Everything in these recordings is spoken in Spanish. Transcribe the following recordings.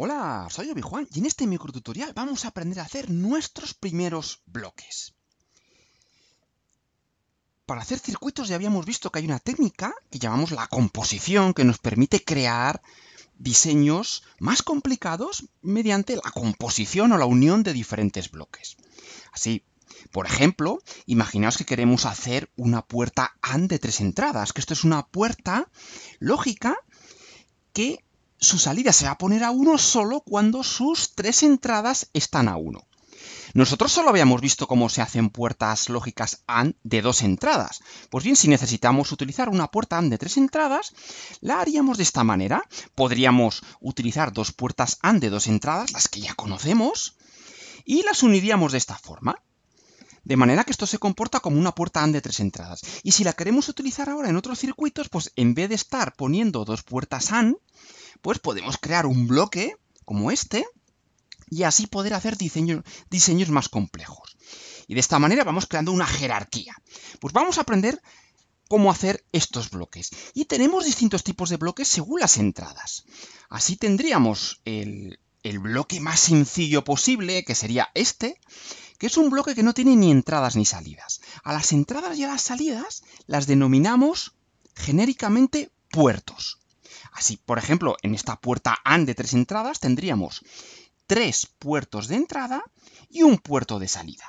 Hola, soy Obi-Juan y en este tutorial vamos a aprender a hacer nuestros primeros bloques. Para hacer circuitos ya habíamos visto que hay una técnica que llamamos la composición que nos permite crear diseños más complicados mediante la composición o la unión de diferentes bloques. Así, por ejemplo, imaginaos que queremos hacer una puerta AND de tres entradas, que esto es una puerta lógica que su salida se va a poner a 1 solo cuando sus tres entradas están a 1. Nosotros solo habíamos visto cómo se hacen puertas lógicas AND de dos entradas. Pues bien, si necesitamos utilizar una puerta AND de tres entradas, la haríamos de esta manera. Podríamos utilizar dos puertas AND de dos entradas, las que ya conocemos, y las uniríamos de esta forma. De manera que esto se comporta como una puerta AND de tres entradas. Y si la queremos utilizar ahora en otros circuitos, pues en vez de estar poniendo dos puertas AND, pues podemos crear un bloque como este y así poder hacer diseños, diseños más complejos. Y de esta manera vamos creando una jerarquía. Pues vamos a aprender cómo hacer estos bloques. Y tenemos distintos tipos de bloques según las entradas. Así tendríamos el, el bloque más sencillo posible, que sería este, que es un bloque que no tiene ni entradas ni salidas. A las entradas y a las salidas las denominamos genéricamente puertos. Así, por ejemplo, en esta puerta AND de tres entradas tendríamos tres puertos de entrada y un puerto de salida.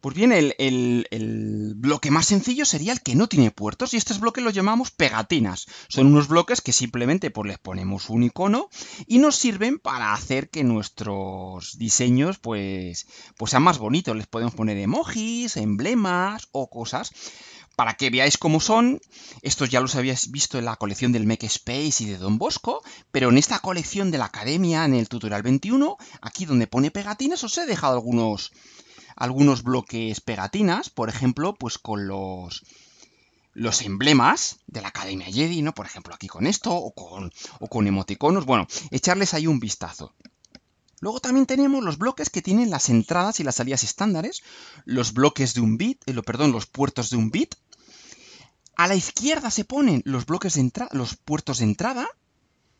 Pues bien, el, bloque más sencillo sería el que no tiene puertos y estos bloques los llamamos pegatinas. Son unos bloques que simplemente pues, les ponemos un icono y nos sirven para hacer que nuestros diseños pues, pues sean más bonitos. Les podemos poner emojis, emblemas o cosas para que veáis cómo son. Estos ya los habéis visto en la colección del Make Space y de Don Bosco, pero en esta colección de la Academia, en el tutorial 21, aquí donde pone pegatinas, os he dejado algunos, algunos bloques pegatinas, por ejemplo, pues con los los emblemas de la Academia Jedi, ¿no? Por ejemplo, aquí con esto, o con, o con emoticonos. Bueno, echarles ahí un vistazo. Luego también tenemos los bloques que tienen las entradas y las salidas estándares, los bloques de un bit, eh, perdón, los puertos de un bit, a la izquierda se ponen los bloques de entrada, los puertos de entrada.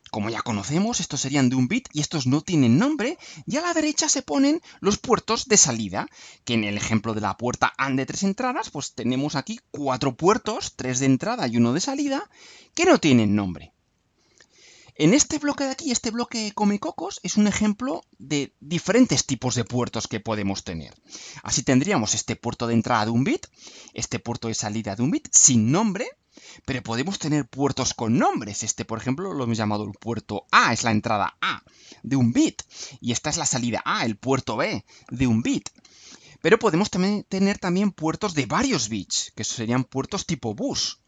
Como ya conocemos, estos serían de un bit y estos no tienen nombre. Y a la derecha se ponen los puertos de salida, que en el ejemplo de la puerta AND de tres entradas, pues tenemos aquí cuatro puertos, tres de entrada y uno de salida, que no tienen nombre. En este bloque de aquí, este bloque Comecocos, es un ejemplo de diferentes tipos de puertos que podemos tener. Así tendríamos este puerto de entrada de un bit, este puerto de salida de un bit, sin nombre, pero podemos tener puertos con nombres. Este, por ejemplo, lo hemos llamado el puerto A, es la entrada A de un bit, y esta es la salida A, el puerto B de un bit. Pero podemos también tener también puertos de varios bits, que serían puertos tipo bus.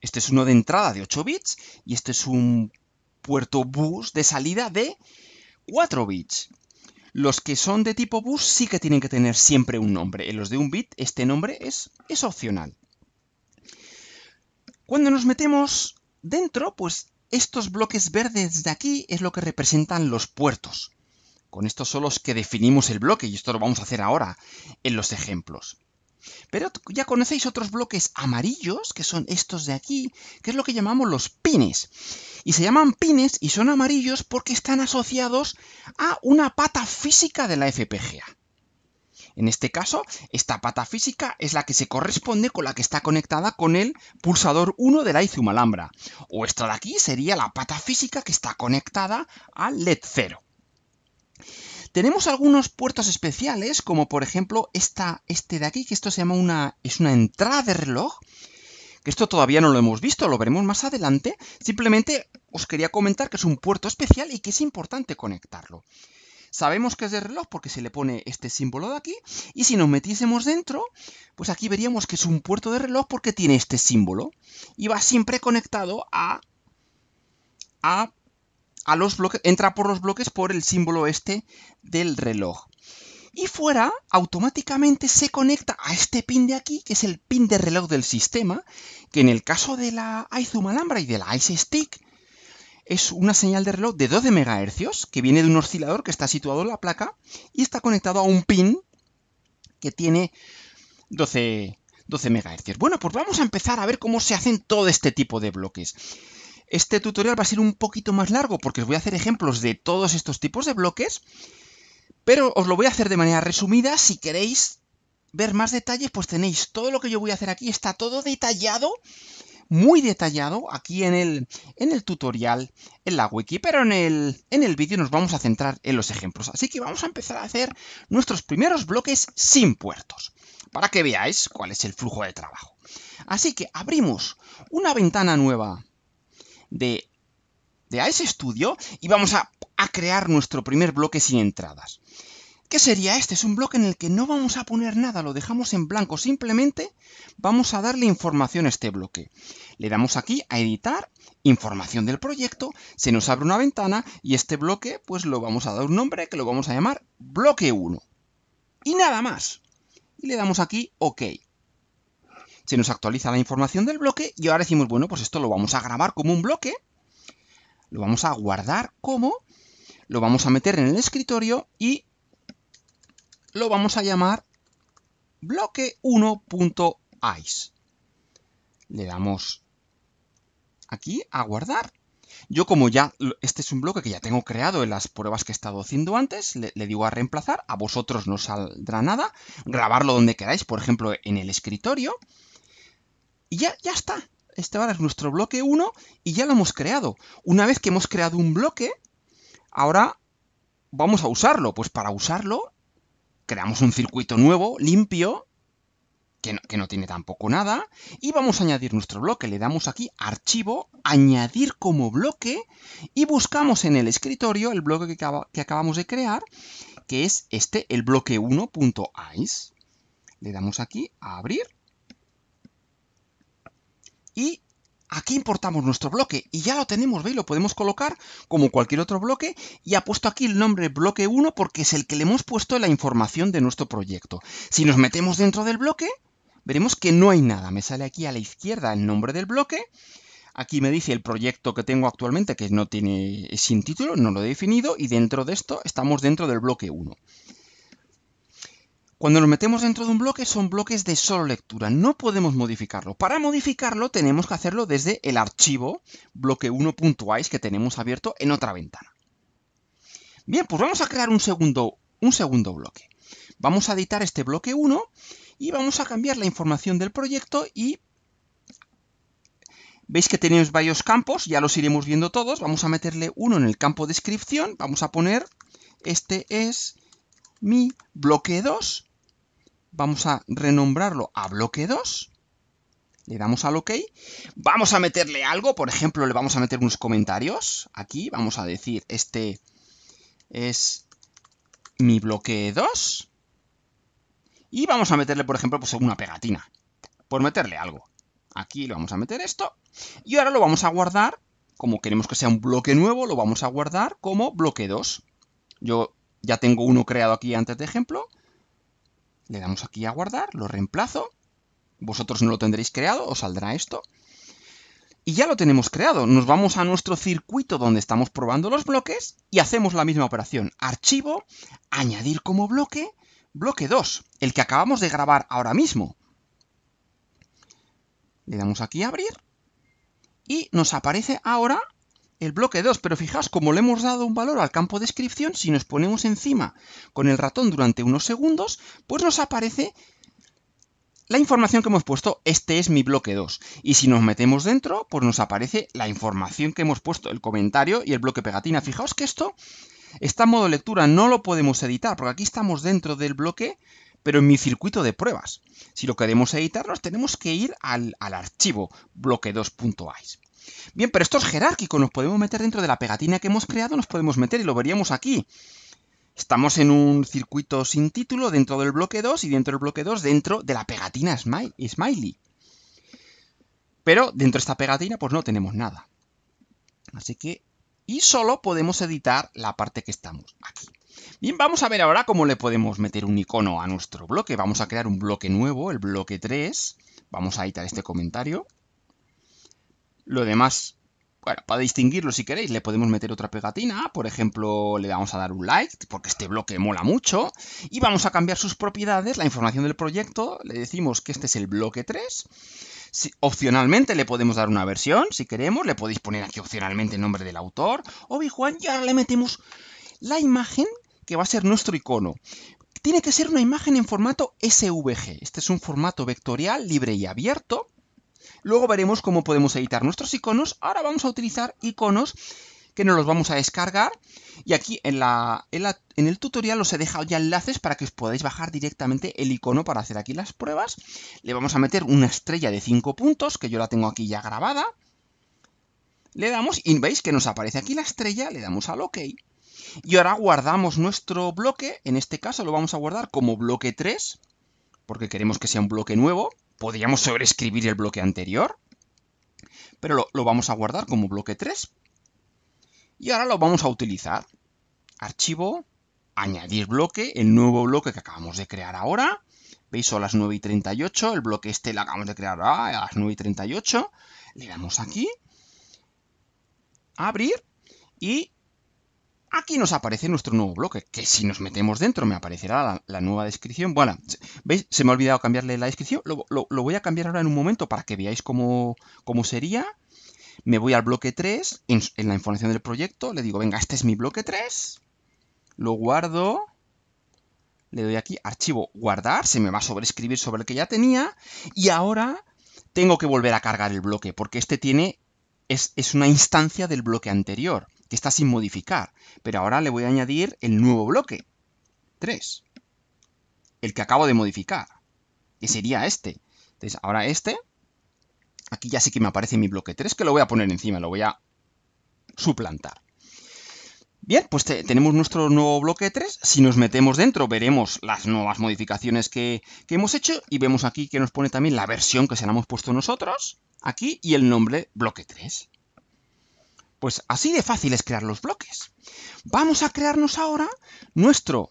Este es uno de entrada de 8 bits y este es un puerto bus de salida de 4 bits. Los que son de tipo bus sí que tienen que tener siempre un nombre. En los de un bit este nombre es, es opcional. Cuando nos metemos dentro, pues estos bloques verdes de aquí es lo que representan los puertos. Con estos son los que definimos el bloque y esto lo vamos a hacer ahora en los ejemplos. Pero ya conocéis otros bloques amarillos, que son estos de aquí, que es lo que llamamos los pines. Y se llaman pines y son amarillos porque están asociados a una pata física de la FPGA. En este caso, esta pata física es la que se corresponde con la que está conectada con el pulsador 1 de la IZUM O esta de aquí sería la pata física que está conectada al LED 0. Tenemos algunos puertos especiales, como por ejemplo este de aquí, que esto se llama una, es una entrada de reloj, que esto todavía no lo hemos visto, lo veremos más adelante. Simplemente os quería comentar que es un puerto especial y que es importante conectarlo. Sabemos que es de reloj porque se le pone este símbolo de aquí y si nos metiésemos dentro, pues aquí veríamos que es un puerto de reloj porque tiene este símbolo y va siempre conectado a, a los bloques, entra por los bloques por el símbolo este del reloj. Y fuera, automáticamente se conecta a este pin de aquí, que es el pin de reloj del sistema, que en el caso de la iZoom Alhambra y de la Ice Stick, es una señal de reloj de 12 MHz que viene de un oscilador que está situado en la placa y está conectado a un pin que tiene 12, 12 MHz. Bueno, pues vamos a empezar a ver cómo se hacen todo este tipo de bloques. Este tutorial va a ser un poquito más largo porque os voy a hacer ejemplos de todos estos tipos de bloques, pero os lo voy a hacer de manera resumida. Si queréis ver más detalles, pues tenéis todo lo que yo voy a hacer aquí, está todo detallado, muy detallado aquí en el, en el tutorial, en la wiki, pero en el, en el vídeo nos vamos a centrar en los ejemplos. Así que vamos a empezar a hacer nuestros primeros bloques sin puertos, para que veáis cuál es el flujo de trabajo. Así que abrimos una ventana nueva de, de ese Studio y vamos a, a crear nuestro primer bloque sin entradas. ¿Qué sería este? Es un bloque en el que no vamos a poner nada, lo dejamos en blanco, simplemente vamos a darle información a este bloque. Le damos aquí a editar, información del proyecto, se nos abre una ventana y este bloque pues lo vamos a dar un nombre que lo vamos a llamar bloque 1. Y nada más. Y le damos aquí OK se nos actualiza la información del bloque y ahora decimos, bueno, pues esto lo vamos a grabar como un bloque, lo vamos a guardar como, lo vamos a meter en el escritorio y lo vamos a llamar bloque 1.ice. Le damos aquí a guardar. Yo como ya, este es un bloque que ya tengo creado en las pruebas que he estado haciendo antes, le, le, digo a reemplazar, a vosotros no saldrá nada, grabarlo donde queráis, por ejemplo en el escritorio, y ya, está. Este a ser nuestro bloque 1 y ya lo hemos creado. Una vez que hemos creado un bloque, ahora vamos a usarlo. Pues para usarlo, creamos un circuito nuevo, limpio, que no, que no, tiene tampoco nada, y vamos a añadir nuestro bloque. Le damos aquí Archivo, Añadir como bloque, y buscamos en el escritorio el bloque que, que acabamos de crear, que es este, el bloque 1.ice. Le damos aquí a Abrir, y aquí importamos nuestro bloque y ya lo tenemos, ¿veis? Lo podemos colocar como cualquier otro bloque y ha puesto aquí el nombre bloque 1 porque es el que le hemos puesto la información de nuestro proyecto. Si nos metemos dentro del bloque, veremos que no hay nada. Me sale aquí a la izquierda el nombre del bloque. Aquí me dice el proyecto que tengo actualmente, que no tiene sin título, no lo he definido, y dentro de esto estamos dentro del bloque 1. Cuando lo metemos dentro de un bloque son bloques de solo lectura, no podemos modificarlo. Para modificarlo tenemos que hacerlo desde el archivo bloque1.ice que tenemos abierto en otra ventana. Bien, pues vamos a crear un segundo, un segundo bloque. Vamos a editar este bloque 1 y vamos a cambiar la información del proyecto y veis que tenemos varios campos, ya los iremos viendo todos. Vamos a meterle uno en el campo descripción, vamos a poner este es mi bloque 2 Vamos a renombrarlo a bloque 2. Le damos al OK. Vamos a meterle algo, por ejemplo, le vamos a meter unos comentarios. Aquí vamos a decir, este es mi bloque 2. Y vamos a meterle, por ejemplo, pues una pegatina. Por meterle algo. Aquí le vamos a meter esto. Y ahora lo vamos a guardar, como queremos que sea un bloque nuevo, lo vamos a guardar como bloque 2. Yo ya tengo uno creado aquí antes de ejemplo le damos aquí a guardar, lo reemplazo, vosotros no lo tendréis creado, os saldrá esto, y ya lo tenemos creado. Nos vamos a nuestro circuito donde estamos probando los bloques y hacemos la misma operación. Archivo, añadir como bloque, bloque 2, el que acabamos de grabar ahora mismo. Le damos aquí a abrir y nos aparece ahora el bloque 2, pero fijaos como le hemos dado un valor al campo de descripción, si nos ponemos encima con el ratón durante unos segundos, pues nos aparece la información que hemos puesto, este es mi bloque 2. Y si nos metemos dentro, pues nos aparece la información que hemos puesto, el comentario y el bloque pegatina. Fijaos que esto está en modo lectura, no lo podemos editar, porque aquí estamos dentro del bloque, pero en mi circuito de pruebas. Si lo queremos editar, nos tenemos que ir al, al archivo bloque 2ais Bien, pero esto es jerárquico, nos podemos meter dentro de la pegatina que hemos creado, nos podemos meter y lo veríamos aquí. Estamos en un circuito sin título dentro del bloque 2 y dentro del bloque 2 dentro de la pegatina smiley. Pero dentro de esta pegatina pues no tenemos nada. Así que... Y solo podemos editar la parte que estamos aquí. Bien, vamos a ver ahora cómo le podemos meter un icono a nuestro bloque. Vamos a crear un bloque nuevo, el bloque 3. Vamos a editar este comentario. Lo demás, bueno, para distinguirlo si queréis, le podemos meter otra pegatina. Por ejemplo, le vamos a dar un like, porque este bloque mola mucho. Y vamos a cambiar sus propiedades, la información del proyecto. Le decimos que este es el bloque 3. Si, opcionalmente le podemos dar una versión, si queremos. Le podéis poner aquí opcionalmente el nombre del autor. O Juan, y ahora le metemos la imagen que va a ser nuestro icono. Tiene que ser una imagen en formato SVG. Este es un formato vectorial libre y abierto Luego veremos cómo podemos editar nuestros iconos. Ahora vamos a utilizar iconos que nos los vamos a descargar. Y aquí en, en, el tutorial os he dejado ya enlaces para que os podáis bajar directamente el icono para hacer aquí las pruebas. Le vamos a meter una estrella de 5 puntos, que yo la tengo aquí ya grabada. Le damos y veis que nos aparece aquí la estrella, le damos al OK. Y ahora guardamos nuestro bloque, en este caso lo vamos a guardar como bloque 3, porque queremos que sea un bloque nuevo podríamos sobreescribir el bloque anterior, pero lo, vamos a guardar como bloque 3. Y ahora lo vamos a utilizar. Archivo, añadir bloque, el nuevo bloque que acabamos de crear ahora. Veis, son las 9 y 38, el bloque este lo acabamos de crear a las 9 y 38. Le damos aquí, abrir, y Aquí nos aparece nuestro nuevo bloque, que si nos metemos dentro me aparecerá la, nueva descripción. Bueno, ¿veis? Se me ha olvidado cambiarle la descripción. Lo, voy a cambiar ahora en un momento para que veáis cómo, sería. Me voy al bloque 3, en, la información del proyecto, le digo, venga, este es mi bloque 3. Lo guardo. Le doy aquí, archivo, guardar. Se me va a sobreescribir sobre el que ya tenía. Y ahora tengo que volver a cargar el bloque, porque este tiene... es, es una instancia del bloque anterior que está sin modificar. Pero ahora le voy a añadir el nuevo bloque, 3, el que acabo de modificar, que sería este. Entonces, ahora este, aquí ya sí que me aparece mi bloque 3, que lo voy a poner encima, lo voy a suplantar. Bien, pues tenemos nuestro nuevo bloque 3. Si nos metemos dentro, veremos las nuevas modificaciones que, que, hemos hecho y vemos aquí que nos pone también la versión que se la hemos puesto nosotros, aquí, y el nombre bloque 3. Pues así de fácil es crear los bloques. Vamos a crearnos ahora nuestro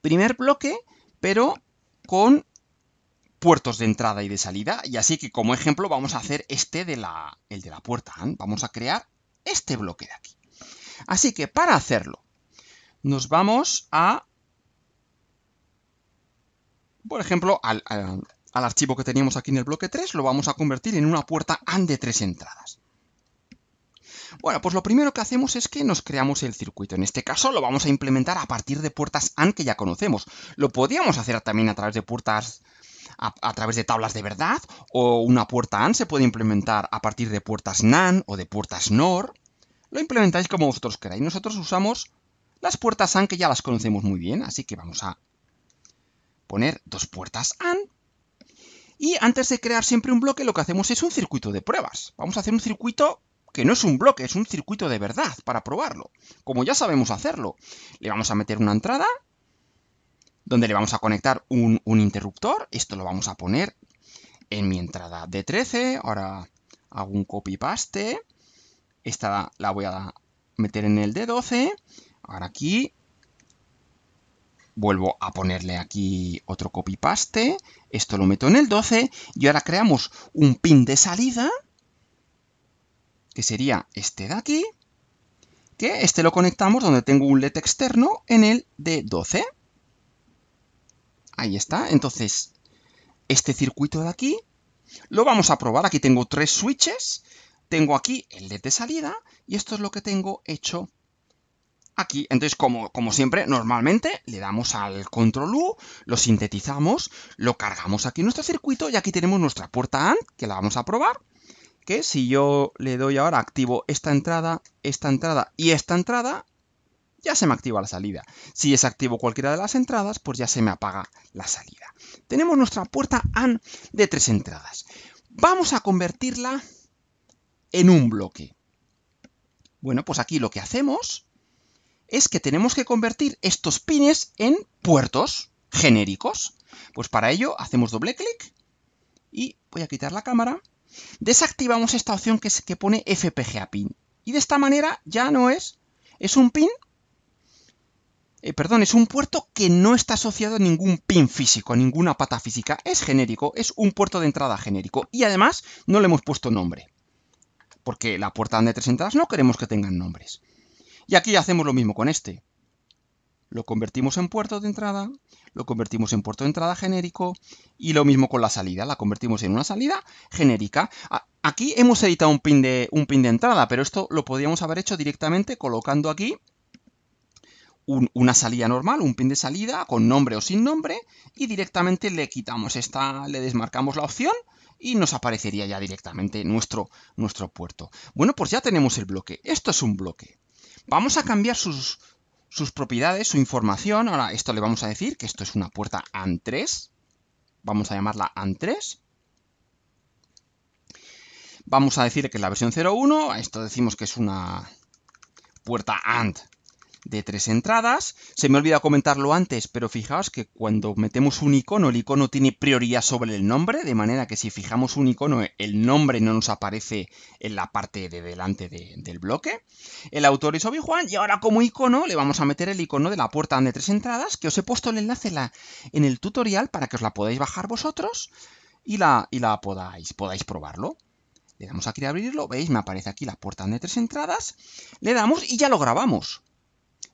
primer bloque, pero con puertos de entrada y de salida. Y así que como ejemplo vamos a hacer este de la, el de la puerta. AND, ¿eh? Vamos a crear este bloque de aquí. Así que para hacerlo, nos vamos a, por ejemplo, al, al, archivo que teníamos aquí en el bloque 3, lo vamos a convertir en una puerta AND de tres entradas. Bueno, pues lo primero que hacemos es que nos creamos el circuito. En este caso lo vamos a implementar a partir de puertas AND que ya conocemos. Lo podíamos hacer también a través de puertas... A, través de tablas de verdad, o una puerta AND se puede implementar a partir de puertas NAND o de puertas NOR. Lo implementáis como vosotros queráis. Nosotros usamos las puertas AND que ya las conocemos muy bien, así que vamos a poner dos puertas AND. Y antes de crear siempre un bloque, lo que hacemos es un circuito de pruebas. Vamos a hacer un circuito que no es un bloque, es un circuito de verdad para probarlo, como ya sabemos hacerlo. Le vamos a meter una entrada donde le vamos a conectar un, interruptor, esto lo vamos a poner en mi entrada de 13, ahora hago un copy-paste, esta la voy a meter en el de 12 ahora aquí vuelvo a ponerle aquí otro copy-paste, esto lo meto en el 12 y ahora creamos un pin de salida que sería este de aquí, que este lo conectamos donde tengo un LED externo en el de 12. Ahí está. Entonces, este circuito de aquí lo vamos a probar. Aquí tengo tres switches. Tengo aquí el LED de salida y esto es lo que tengo hecho aquí. Entonces, como, como siempre, normalmente le damos al control U, lo sintetizamos, lo cargamos aquí en nuestro circuito y aquí tenemos nuestra puerta AND que la vamos a probar que si yo le doy ahora, activo esta entrada, esta entrada y esta entrada, ya se me activa la salida. Si desactivo cualquiera de las entradas, pues ya se me apaga la salida. Tenemos nuestra puerta AND de tres entradas. Vamos a convertirla en un bloque. Bueno, pues aquí lo que hacemos es que tenemos que convertir estos pines en puertos genéricos. Pues para ello hacemos doble clic y voy a quitar la cámara desactivamos esta opción que, pone pone FPGA pin. Y de esta manera ya no es, es un pin, eh, perdón, es un puerto que no está asociado a ningún pin físico, a ninguna pata física. Es genérico, es un puerto de entrada genérico. Y además no le hemos puesto nombre, porque la puerta de tres entradas no queremos que tengan nombres. Y aquí hacemos lo mismo con este lo convertimos en puerto de entrada, lo convertimos en puerto de entrada genérico y lo mismo con la salida, la convertimos en una salida genérica. Aquí hemos editado un pin de, un pin de entrada, pero esto lo podríamos haber hecho directamente colocando aquí una salida normal, un pin de salida con nombre o sin nombre y directamente le quitamos esta, le desmarcamos la opción y nos aparecería ya directamente nuestro, nuestro puerto. Bueno, pues ya tenemos el bloque. Esto es un bloque. Vamos a cambiar sus, sus propiedades, su información. Ahora, esto le vamos a decir que esto es una puerta AND 3 Vamos a llamarla AND 3 Vamos a decir que es la versión 0.1. Esto decimos que es una puerta AND de tres entradas. Se me olvida comentarlo antes, pero fijaos que cuando metemos un icono, el icono tiene prioridad sobre el nombre, de manera que si fijamos un icono, el nombre no nos aparece en la parte de delante del bloque. El autor es Obi-Juan y ahora como icono le vamos a meter el icono de la puerta de tres entradas, que os he puesto el enlace en el tutorial para que os la podáis bajar vosotros y la, y la podáis, podáis probarlo. Le damos aquí a abrirlo, veis, me aparece aquí la puerta de tres entradas, le damos y ya lo grabamos.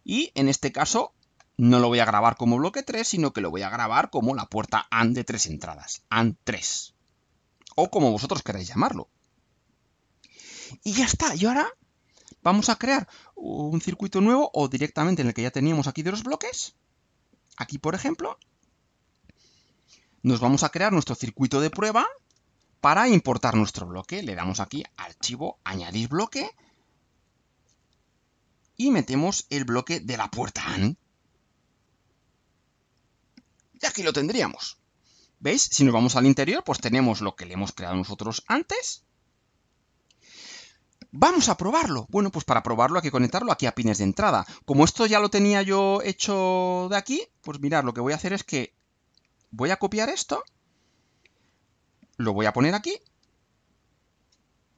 Y en este caso no lo voy a grabar como bloque 3, sino que lo voy a grabar como la puerta AND de tres entradas, AND 3. O como vosotros queráis llamarlo. Y ya está, y ahora vamos a crear un circuito nuevo o directamente en el que ya teníamos aquí de los bloques. Aquí, por ejemplo, nos vamos a crear nuestro circuito de prueba para importar nuestro bloque. Le damos aquí Archivo, Añadir bloque y metemos el bloque de la puerta Y aquí lo tendríamos. ¿Veis? Si nos vamos al interior, pues tenemos lo que le hemos creado nosotros antes. Vamos a probarlo. Bueno, pues para probarlo hay que conectarlo aquí a pines de entrada. Como esto ya lo tenía yo hecho de aquí, pues mirad, lo que voy a hacer es que voy a copiar esto, lo voy a poner aquí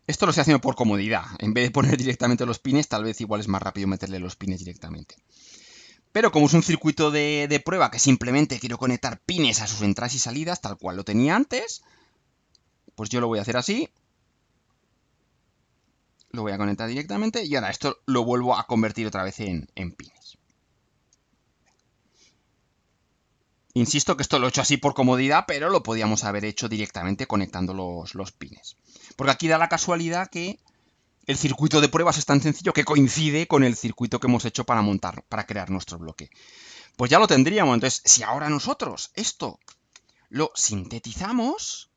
esto lo estoy haciendo por comodidad. En vez de poner directamente los pines, tal vez igual es más rápido meterle los pines directamente. Pero como es un circuito de, prueba que simplemente quiero conectar pines a sus entradas y salidas, tal cual lo tenía antes, pues yo lo voy a hacer así. Lo voy a conectar directamente y ahora esto lo vuelvo a convertir otra vez en, en pines. Insisto que esto lo he hecho así por comodidad, pero lo podíamos haber hecho directamente conectando los, los pines. Porque aquí da la casualidad que el circuito de pruebas es tan sencillo que coincide con el circuito que hemos hecho para montar, para crear nuestro bloque. Pues ya lo tendríamos. Entonces, si ahora nosotros esto lo sintetizamos...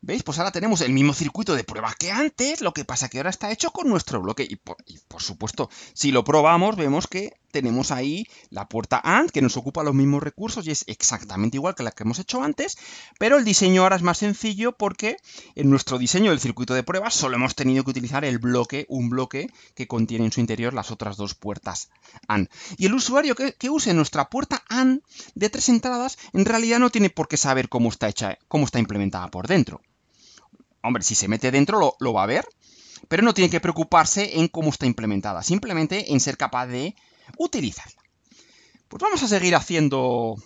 ¿Veis? Pues ahora tenemos el mismo circuito de pruebas que antes, lo que pasa que ahora está hecho con nuestro bloque. y por supuesto, si lo probamos, vemos que tenemos ahí la puerta AND que nos ocupa los mismos recursos y es exactamente igual que la que hemos hecho antes, pero el diseño ahora es más sencillo porque en nuestro diseño del circuito de pruebas solo hemos tenido que utilizar el bloque, un bloque que contiene en su interior las otras dos puertas AND. Y el usuario que, use nuestra puerta AND de tres entradas en realidad no tiene por qué saber cómo está hecha, cómo está implementada por dentro. Hombre, si se mete dentro lo va a ver, pero no tiene que preocuparse en cómo está implementada, simplemente en ser capaz de utilizarla. Pues vamos a seguir haciendo,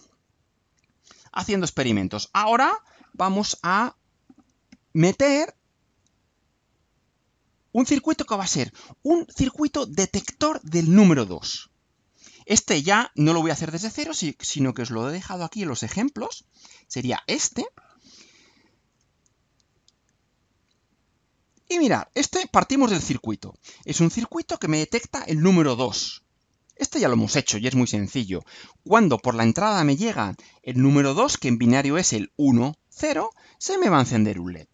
haciendo experimentos. Ahora vamos a meter un circuito que va a ser un circuito detector del número 2. Este ya no lo voy a hacer desde cero, sino que os lo he dejado aquí en los ejemplos. Sería este. Y mirad, este partimos del circuito. Es un circuito que me detecta el número 2. Esto ya lo hemos hecho y es muy sencillo. Cuando por la entrada me llega el número 2, que en binario es el 1, 0, se me va a encender un LED.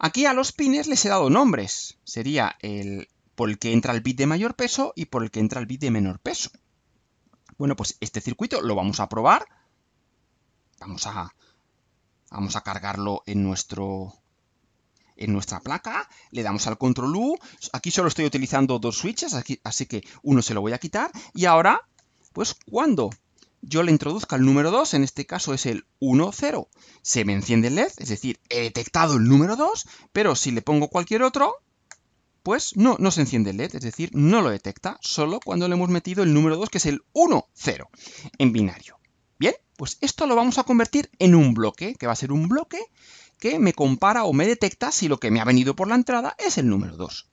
Aquí a los pines les he dado nombres. Sería el por el que entra el bit de mayor peso y por el que entra el bit de menor peso. Bueno, pues este circuito lo vamos a probar. Vamos a, vamos a cargarlo en nuestro en nuestra placa, le damos al control U, aquí solo estoy utilizando dos switches, así que uno se lo voy a quitar, y ahora, pues cuando yo le introduzca el número 2, en este caso es el 1, 0, se me enciende el LED, es decir, he detectado el número 2, pero si le pongo cualquier otro, pues no, no se enciende el LED, es decir, no lo detecta, solo cuando le hemos metido el número 2, que es el 1, 0, en binario. Bien, pues esto lo vamos a convertir en un bloque, que va a ser un bloque que me compara o me detecta si lo que me ha venido por la entrada es el número 2.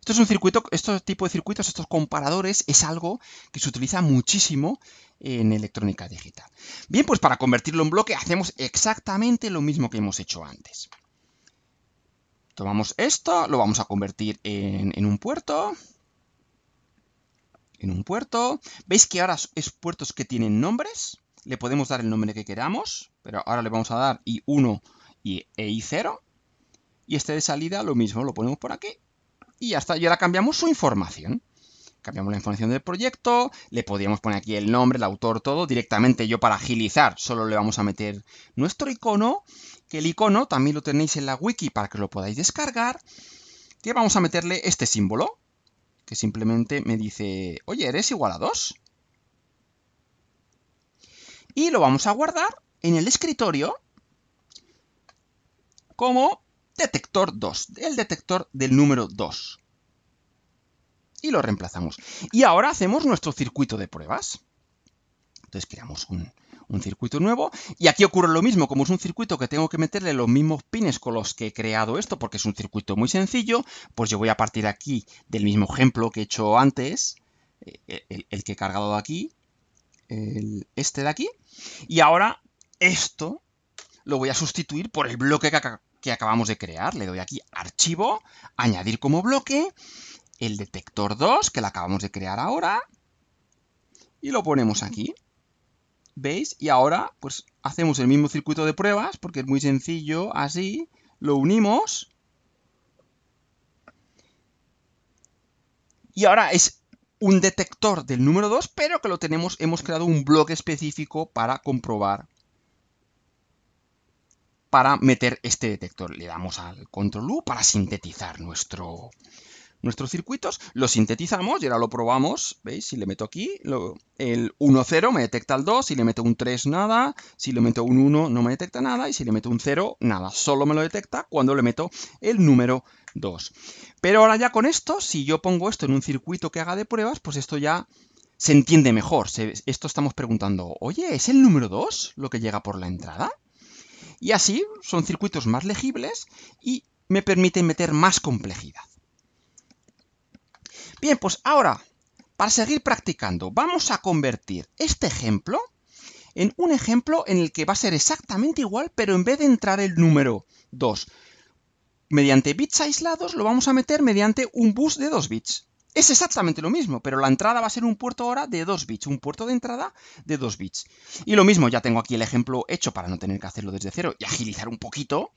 Esto es un circuito, estos tipo de circuitos, estos comparadores, es algo que se utiliza muchísimo en electrónica digital. Bien, pues para convertirlo en bloque hacemos exactamente lo mismo que hemos hecho antes. Tomamos esto, lo vamos a convertir en, en un puerto. En un puerto. ¿Veis que ahora es puertos que tienen nombres? Le podemos dar el nombre que queramos pero ahora le vamos a dar I1 y e I0, y este de salida lo mismo, lo ponemos por aquí, y ya está, y ahora cambiamos su información. Cambiamos la información del proyecto, le podríamos poner aquí el nombre, el autor, todo, directamente yo para agilizar, solo le vamos a meter nuestro icono, que el icono también lo tenéis en la wiki para que lo podáis descargar, que vamos a meterle este símbolo, que simplemente me dice, oye, ¿eres igual a 2? Y lo vamos a guardar en el escritorio como detector 2, el detector del número 2. Y lo reemplazamos. Y ahora hacemos nuestro circuito de pruebas. Entonces creamos un, circuito nuevo. Y aquí ocurre lo mismo, como es un circuito que tengo que meterle los mismos pines con los que he creado esto, porque es un circuito muy sencillo, pues yo voy a partir aquí del mismo ejemplo que he hecho antes, eh, el, que he cargado de aquí, este de aquí, y ahora esto lo voy a sustituir por el bloque que, acabamos de crear. Le doy aquí archivo, añadir como bloque, el detector 2 que lo acabamos de crear ahora y lo ponemos aquí. ¿Veis? Y ahora pues hacemos el mismo circuito de pruebas porque es muy sencillo así. Lo unimos. Y ahora es un detector del número 2, pero que lo tenemos, hemos creado un bloque específico para comprobar para meter este detector. Le damos al control U para sintetizar nuestro, nuestros circuitos, lo sintetizamos y ahora lo probamos, ¿veis? Si le meto aquí, el 1-0 me detecta el 2, si le meto un 3 nada, si le meto un 1 no me detecta nada y si le meto un 0 nada, solo me lo detecta cuando le meto el número 2. Pero ahora ya con esto, si yo pongo esto en un circuito que haga de pruebas, pues esto ya se entiende mejor. esto estamos preguntando, oye, ¿es el número 2 lo que llega por la entrada? Y así son circuitos más legibles y me permiten meter más complejidad. Bien, pues ahora, para seguir practicando, vamos a convertir este ejemplo en un ejemplo en el que va a ser exactamente igual, pero en vez de entrar el número 2 mediante bits aislados, lo vamos a meter mediante un bus de 2 bits. Es exactamente lo mismo, pero la entrada va a ser un puerto ahora de 2 bits, un puerto de entrada de 2 bits. Y lo mismo, ya tengo aquí el ejemplo hecho para no tener que hacerlo desde cero y agilizar un poquito.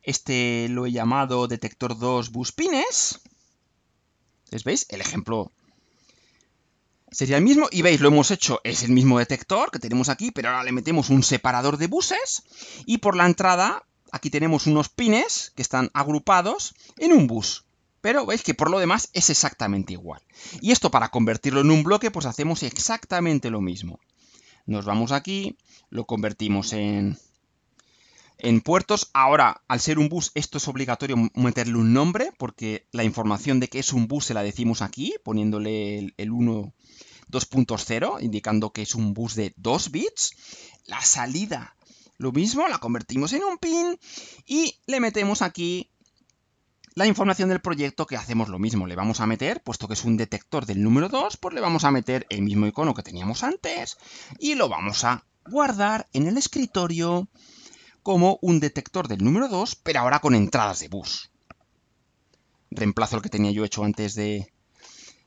Este lo he llamado detector 2 pines. ¿Les ¿veis? El ejemplo sería el mismo. Y veis, lo hemos hecho, es el mismo detector que tenemos aquí, pero ahora le metemos un separador de buses. Y por la entrada, aquí tenemos unos pines que están agrupados en un bus. Pero veis que por lo demás es exactamente igual. Y esto para convertirlo en un bloque, pues hacemos exactamente lo mismo. Nos vamos aquí, lo convertimos en, en puertos. Ahora, al ser un bus, esto es obligatorio meterle un nombre, porque la información de que es un bus se la decimos aquí, poniéndole el, el 1... 2.0, indicando que es un bus de 2 bits. La salida, lo mismo, la convertimos en un pin y le metemos aquí la información del proyecto que hacemos lo mismo, le vamos a meter, puesto que es un detector del número 2, pues le vamos a meter el mismo icono que teníamos antes y lo vamos a guardar en el escritorio como un detector del número 2, pero ahora con entradas de bus. Reemplazo el que tenía yo hecho antes de,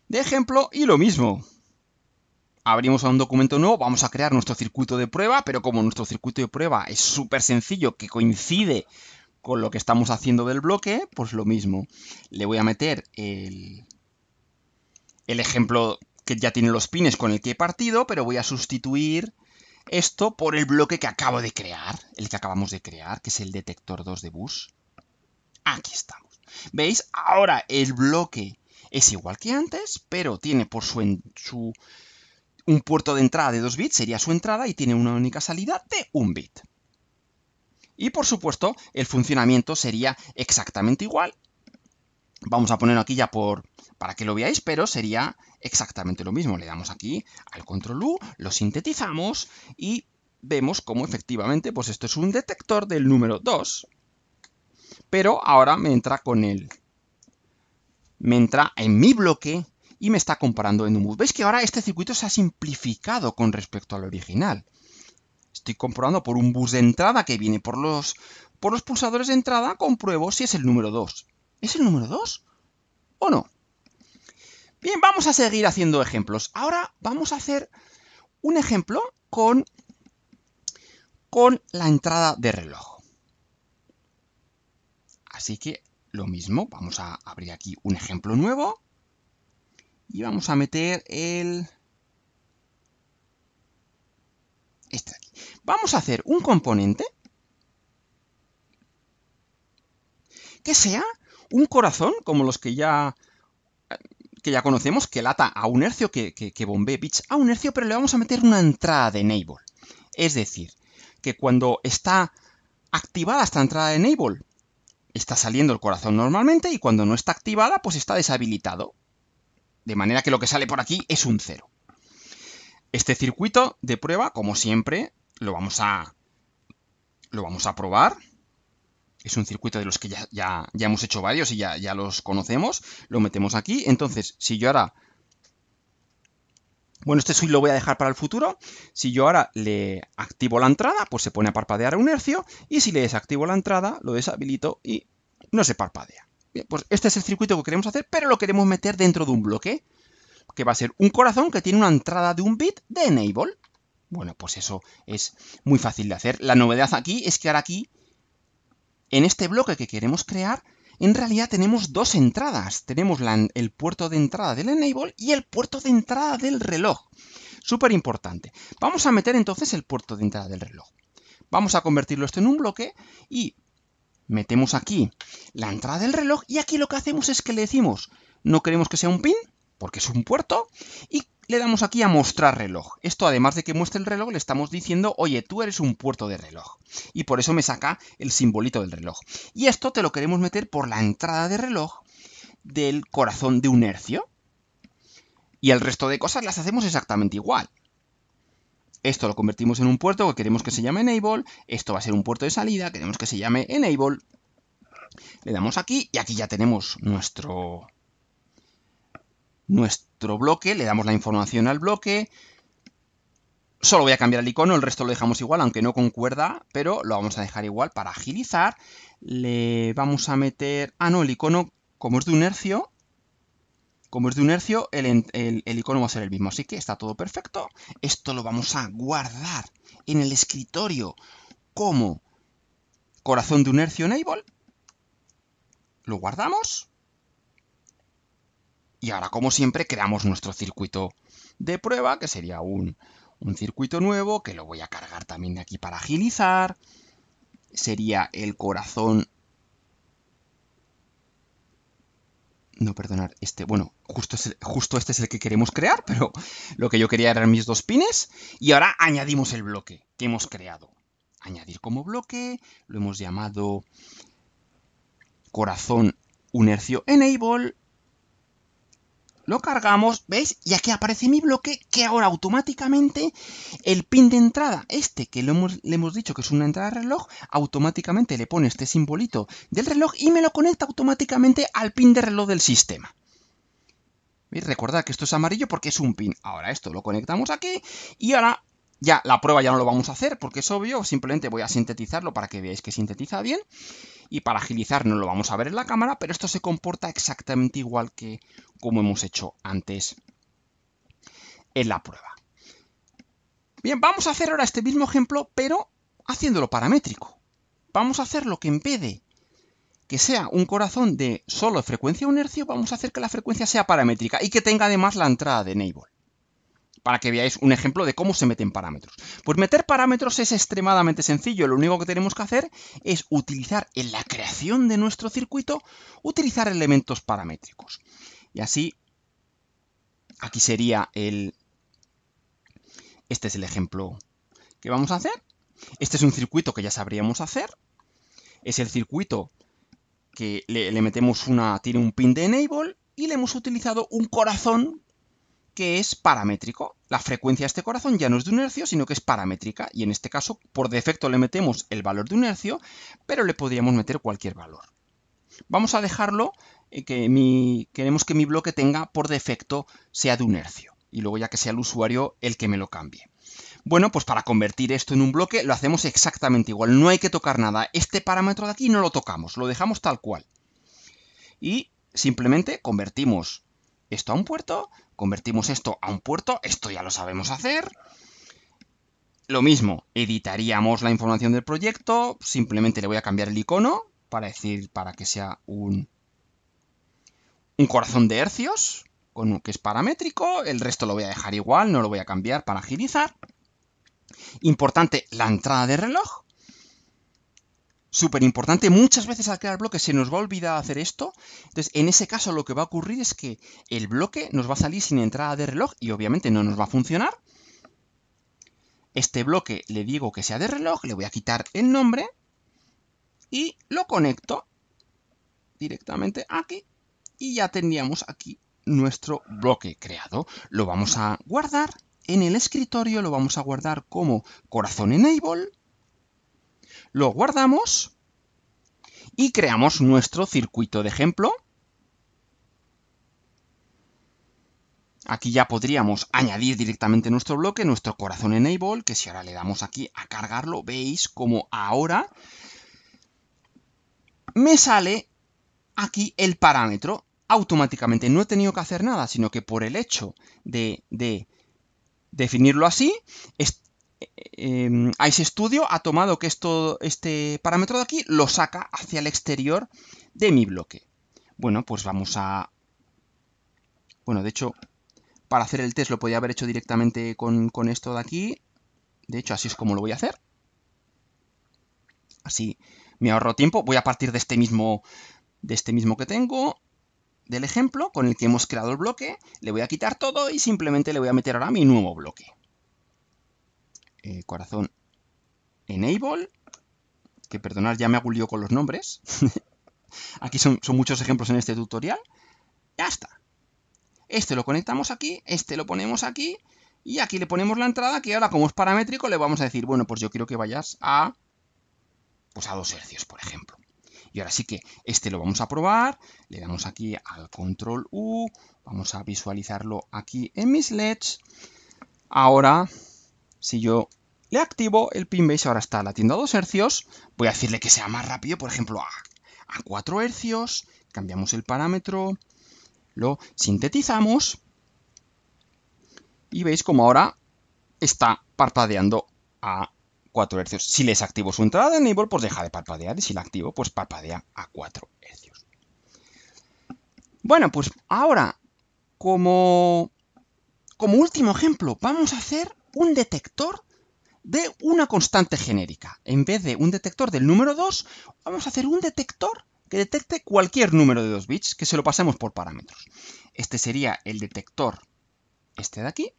de ejemplo y lo mismo. Abrimos a un documento nuevo, vamos a crear nuestro circuito de prueba, pero como nuestro circuito de prueba es súper sencillo, que coincide con lo que estamos haciendo del bloque, pues lo mismo. Le voy a meter el, el ejemplo que ya tiene los pines con el que he partido, pero voy a sustituir esto por el bloque que acabo de crear, el que acabamos de crear, que es el detector 2 de bus. Aquí estamos. ¿Veis? Ahora el bloque es igual que antes, pero tiene por su, en, un puerto de entrada de 2 bits, sería su entrada, y tiene una única salida de 1 bit. Y por supuesto, el funcionamiento sería exactamente igual. Vamos a ponerlo aquí ya por, para que lo veáis, pero sería exactamente lo mismo. Le damos aquí al control U, lo sintetizamos y vemos cómo efectivamente pues esto es un detector del número 2. Pero ahora me entra con él, Me entra en mi bloque y me está comparando en un bus. ¿Veis que ahora este circuito se ha simplificado con respecto al original? estoy comprobando por un bus de entrada que viene por los, por los pulsadores de entrada, compruebo si es el número 2. ¿Es el número 2? ¿O no? Bien, vamos a seguir haciendo ejemplos. Ahora vamos a hacer un ejemplo con, con la entrada de reloj. Así que lo mismo, vamos a abrir aquí un ejemplo nuevo y vamos a meter el vamos a hacer un componente que sea un corazón, como los que ya, que ya conocemos, que lata a un hercio, que, que, que bombee bits a un hercio, pero le vamos a meter una entrada de enable. Es decir, que cuando está activada esta entrada de enable, está saliendo el corazón normalmente y cuando no está activada, pues está deshabilitado. De manera que lo que sale por aquí es un cero. Este circuito de prueba, como siempre, lo vamos a, lo vamos a probar. Es un circuito de los que ya, ya, hemos hecho varios y ya, ya los conocemos. Lo metemos aquí. Entonces, si yo ahora bueno, este switch lo voy a dejar para el futuro. Si yo ahora le activo la entrada, pues se pone a parpadear a un hercio. Y si le desactivo la entrada, lo deshabilito y no se parpadea. Bien, pues este es el circuito que queremos hacer, pero lo queremos meter dentro de un bloque. Que va a ser un corazón que tiene una entrada de un bit de enable. Bueno, pues eso es muy fácil de hacer. La novedad aquí es que ahora aquí, en este bloque que queremos crear, en realidad tenemos dos entradas. Tenemos el puerto de entrada del enable y el puerto de entrada del reloj. Súper importante. Vamos a meter entonces el puerto de entrada del reloj. Vamos a convertirlo esto en un bloque y metemos aquí la entrada del reloj y aquí lo que hacemos es que le decimos, no queremos que sea un pin, porque es un puerto, y le damos aquí a mostrar reloj. Esto además de que muestre el reloj, le estamos diciendo, oye, tú eres un puerto de reloj. Y por eso me saca el simbolito del reloj. Y esto te lo queremos meter por la entrada de reloj del corazón de un hercio. Y el resto de cosas las hacemos exactamente igual. Esto lo convertimos en un puerto que queremos que se llame Enable. Esto va a ser un puerto de salida, queremos que se llame Enable. Le damos aquí y aquí ya tenemos nuestro, nuestro bloque, le damos la información al bloque, Solo voy a cambiar el icono, el resto lo dejamos igual, aunque no concuerda, pero lo vamos a dejar igual para agilizar. Le vamos a meter... Ah, no, el icono, como es de un hercio, como es de un hercio, el, el, icono va a ser el mismo. Así que está todo perfecto. Esto lo vamos a guardar en el escritorio como corazón de un hercio enable. Lo guardamos. Y ahora, como siempre, creamos nuestro circuito de prueba, que sería un, circuito nuevo, que lo voy a cargar también de aquí para agilizar. Sería el corazón... No, perdonar, este, bueno, justo, justo este es el que queremos crear, pero lo que yo quería eran mis dos pines. Y ahora añadimos el bloque que hemos creado. Añadir como bloque, lo hemos llamado corazón unercio enable lo cargamos, ¿veis? Y aquí aparece mi bloque que ahora automáticamente el pin de entrada, este que le hemos, dicho que es una entrada de reloj, automáticamente le pone este simbolito del reloj y me lo conecta automáticamente al pin de reloj del sistema. ¿Veis? Recordad que esto es amarillo porque es un pin. Ahora esto lo conectamos aquí y ahora ya la prueba ya no lo vamos a hacer porque es obvio, simplemente voy a sintetizarlo para que veáis que sintetiza bien y para agilizar no lo vamos a ver en la cámara, pero esto se comporta exactamente igual que como hemos hecho antes en la prueba. Bien, vamos a hacer ahora este mismo ejemplo, pero haciéndolo paramétrico. Vamos a hacer lo que impede que sea un corazón de solo frecuencia un hercio, vamos a hacer que la frecuencia sea paramétrica y que tenga además la entrada de enable para que veáis un ejemplo de cómo se meten parámetros. Pues meter parámetros es extremadamente sencillo, lo único que tenemos que hacer es utilizar en la creación de nuestro circuito, utilizar elementos paramétricos. Y así, aquí sería el... Este es el ejemplo que vamos a hacer. Este es un circuito que ya sabríamos hacer. Es el circuito que le, le metemos una... tiene un pin de enable y le hemos utilizado un corazón que es paramétrico. La frecuencia de este corazón ya no es de un hercio, sino que es paramétrica, y en este caso por defecto le metemos el valor de un hercio, pero le podríamos meter cualquier valor. Vamos a dejarlo, eh, que queremos que mi bloque tenga por defecto sea de un hercio, y luego ya que sea el usuario el que me lo cambie. Bueno, pues para convertir esto en un bloque lo hacemos exactamente igual, no hay que tocar nada. Este parámetro de aquí no lo tocamos, lo dejamos tal cual. Y simplemente convertimos esto a un puerto, Convertimos esto a un puerto, esto ya lo sabemos hacer. Lo mismo, editaríamos la información del proyecto, simplemente le voy a cambiar el icono para decir, para que sea un, un corazón de hercios, con, que es paramétrico, el resto lo voy a dejar igual, no lo voy a cambiar para agilizar. Importante, la entrada de reloj, súper importante. Muchas veces al crear bloques se nos va a olvidar hacer esto. Entonces, en ese caso lo que va a ocurrir es que el bloque nos va a salir sin entrada de reloj y obviamente no nos va a funcionar. Este bloque le digo que sea de reloj, le voy a quitar el nombre y lo conecto directamente aquí y ya tendríamos aquí nuestro bloque creado. Lo vamos a guardar en el escritorio, lo vamos a guardar como corazón enable lo guardamos y creamos nuestro circuito de ejemplo. Aquí ya podríamos añadir directamente nuestro bloque, nuestro corazón enable, que si ahora le damos aquí a cargarlo, veis como ahora me sale aquí el parámetro automáticamente. No he tenido que hacer nada, sino que por el hecho de, definirlo así, eh, em, Ice Studio ha tomado que esto, este parámetro de aquí lo saca hacia el exterior de mi bloque. Bueno, pues vamos a... Bueno, de hecho, para hacer el test lo podía haber hecho directamente con, con esto de aquí. De hecho, así es como lo voy a hacer. Así me ahorro tiempo. Voy a partir de este mismo, de este mismo que tengo, del ejemplo con el que hemos creado el bloque. Le voy a quitar todo y simplemente le voy a meter ahora mi nuevo bloque. Eh, corazón enable, que perdonad, ya me hago con los nombres. aquí son, muchos ejemplos en este tutorial. Ya está. Este lo conectamos aquí, este lo ponemos aquí, y aquí le ponemos la entrada que ahora como es paramétrico le vamos a decir, bueno, pues yo quiero que vayas a, pues a 2 hercios, por ejemplo. Y ahora sí que este lo vamos a probar, le damos aquí al control U, vamos a visualizarlo aquí en mis LEDs. Ahora, si yo le activo el pin base, ahora está latiendo a 2 hercios. Voy a decirle que sea más rápido, por ejemplo, a, a 4 hercios. Cambiamos el parámetro, lo sintetizamos. Y veis como ahora está parpadeando a 4 hercios. Si les activo su entrada de enable, pues deja de parpadear. Y si la activo, pues parpadea a 4 hercios. Bueno, pues ahora, como, como último ejemplo, vamos a hacer un detector de una constante genérica. En vez de un detector del número 2, vamos a hacer un detector que detecte cualquier número de 2 bits que se lo pasemos por parámetros. Este sería el detector, este de aquí.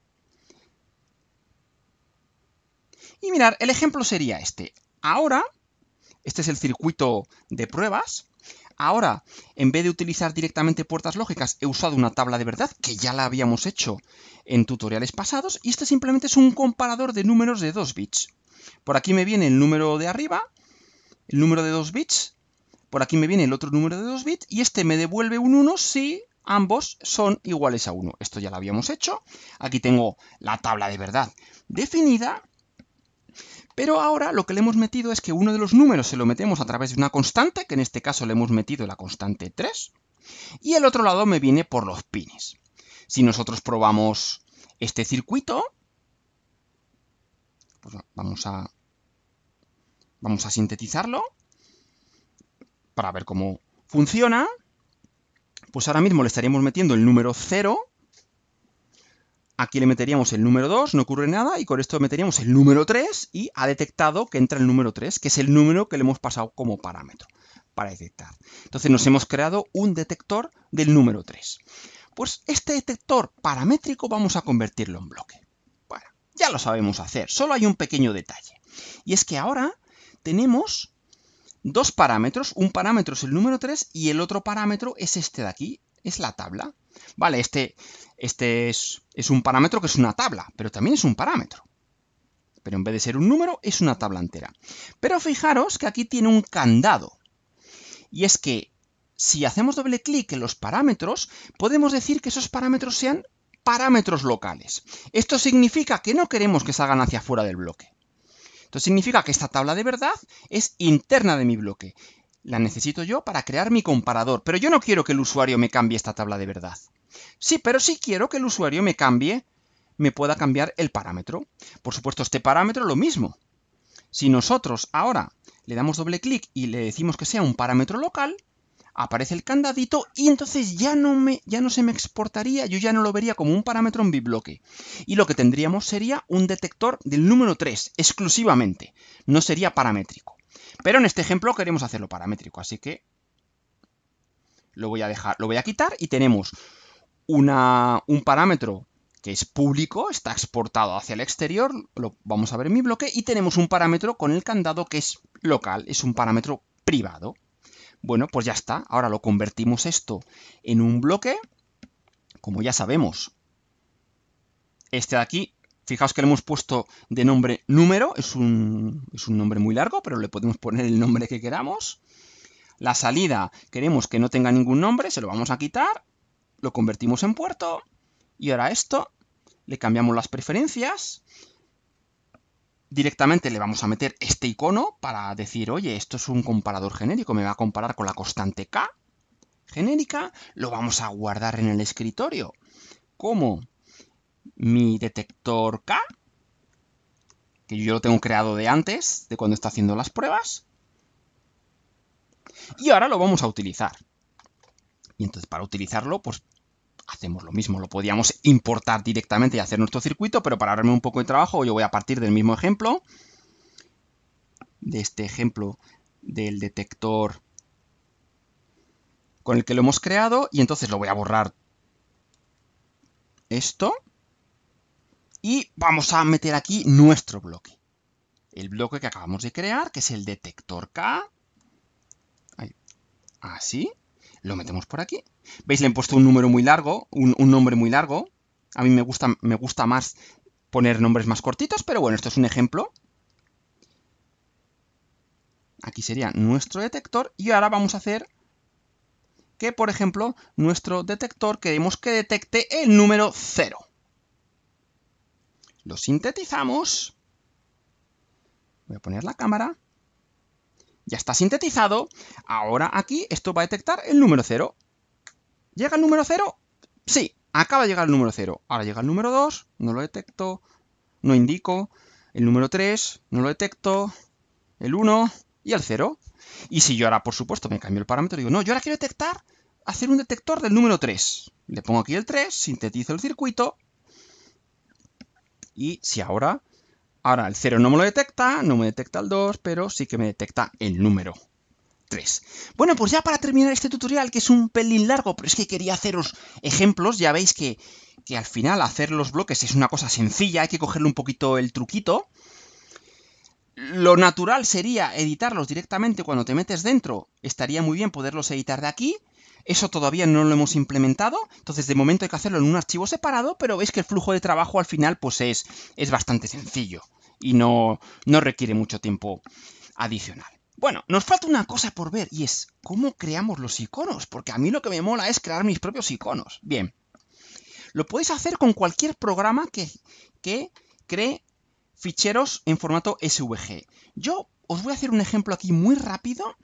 Y mirar, el ejemplo sería este. Ahora, este es el circuito de pruebas. Ahora, en vez de utilizar directamente puertas lógicas, he usado una tabla de verdad, que ya la habíamos hecho en tutoriales pasados, y este simplemente es un comparador de números de 2 bits. Por aquí me viene el número de arriba, el número de 2 bits, por aquí me viene el otro número de 2 bits, y este me devuelve un 1 si ambos son iguales a 1. Esto ya lo habíamos hecho. Aquí tengo la tabla de verdad definida, pero ahora lo que le hemos metido es que uno de los números se lo metemos a través de una constante, que en este caso le hemos metido la constante 3, y el otro lado me viene por los pines. Si nosotros probamos este circuito, pues vamos a, vamos a sintetizarlo para ver cómo funciona. Pues ahora mismo le estaríamos metiendo el número 0 Aquí le meteríamos el número 2, no ocurre nada, y con esto meteríamos el número 3 y ha detectado que entra el número 3, que es el número que le hemos pasado como parámetro para detectar. Entonces nos hemos creado un detector del número 3. Pues este detector paramétrico vamos a convertirlo en bloque. Bueno, ya lo sabemos hacer, solo hay un pequeño detalle. Y es que ahora tenemos dos parámetros. Un parámetro es el número 3 y el otro parámetro es este de aquí, ¿Es la tabla? Vale, este, este es, es un parámetro que es una tabla, pero también es un parámetro. Pero en vez de ser un número, es una tabla entera. Pero fijaros que aquí tiene un candado. Y es que si hacemos doble clic en los parámetros, podemos decir que esos parámetros sean parámetros locales. Esto significa que no queremos que salgan hacia afuera del bloque. Esto significa que esta tabla de verdad es interna de mi bloque. La necesito yo para crear mi comparador, pero yo no quiero que el usuario me cambie esta tabla de verdad. Sí, pero sí quiero que el usuario me cambie, me pueda cambiar el parámetro. Por supuesto, este parámetro lo mismo. Si nosotros ahora le damos doble clic y le decimos que sea un parámetro local, aparece el candadito y entonces ya no, ya no se me exportaría, yo ya no lo vería como un parámetro en bibloque. Y lo que tendríamos sería un detector del número 3, exclusivamente. No sería paramétrico. Pero en este ejemplo queremos hacerlo paramétrico, así que lo voy a dejar, lo voy a quitar y tenemos un parámetro que es público, está exportado hacia el exterior, lo vamos a ver mi bloque, y tenemos un parámetro con el candado que es local, es un parámetro privado. Bueno, pues ya está, ahora lo convertimos esto en un bloque, como ya sabemos, este de aquí Fijaos que le hemos puesto de nombre número, es un, es un nombre muy largo, pero le podemos poner el nombre que queramos. La salida queremos que no tenga ningún nombre, se lo vamos a quitar, lo convertimos en puerto, y ahora esto, le cambiamos las preferencias, directamente le vamos a meter este icono para decir, oye, esto es un comparador genérico, me va a comparar con la constante K genérica, lo vamos a guardar en el escritorio ¿Cómo? mi detector K, que yo lo tengo creado de antes, de cuando está haciendo las pruebas. Y ahora lo vamos a utilizar. Y entonces para utilizarlo, pues hacemos lo mismo. Lo podíamos importar directamente y hacer nuestro circuito, pero para ahorrarme un poco de trabajo, yo voy a partir del mismo ejemplo, de este ejemplo del detector con el que lo hemos creado, y entonces lo voy a borrar esto y vamos a meter aquí nuestro bloque. El bloque que acabamos de crear, que es el detector K. Así. Lo metemos por aquí. ¿Veis? Le he puesto un número muy largo, un, nombre muy largo. A mí me gusta, me gusta más poner nombres más cortitos, pero bueno, esto es un ejemplo. Aquí sería nuestro detector y ahora vamos a hacer que, por ejemplo, nuestro detector queremos que detecte el número 0 lo sintetizamos. Voy a poner la cámara. Ya está sintetizado. Ahora aquí esto va a detectar el número 0. ¿Llega el número 0? Sí, acaba de llegar el número 0. Ahora llega el número 2, no lo detecto, no indico. El número 3, no lo detecto. El 1 y el 0. Y si yo ahora, por supuesto, me cambio el parámetro, digo, no, yo ahora quiero detectar, hacer un detector del número 3. Le pongo aquí el 3, sintetizo el circuito y si ahora, ahora el 0 no me lo detecta, no me detecta el 2, pero sí que me detecta el número 3. Bueno, pues ya para terminar este tutorial, que es un pelín largo, pero es que quería haceros ejemplos, ya veis que, que al final hacer los bloques es una cosa sencilla, hay que cogerle un poquito el truquito. Lo natural sería editarlos directamente cuando te metes dentro. Estaría muy bien poderlos editar de aquí. Eso todavía no lo hemos implementado, entonces de momento hay que hacerlo en un archivo separado, pero veis que el flujo de trabajo al final pues es, es bastante sencillo y no, no requiere mucho tiempo adicional. Bueno, nos falta una cosa por ver y es cómo creamos los iconos, porque a mí lo que me mola es crear mis propios iconos. Bien, lo podéis hacer con cualquier programa que, que cree ficheros en formato SVG. Yo os voy a hacer un ejemplo aquí muy rápido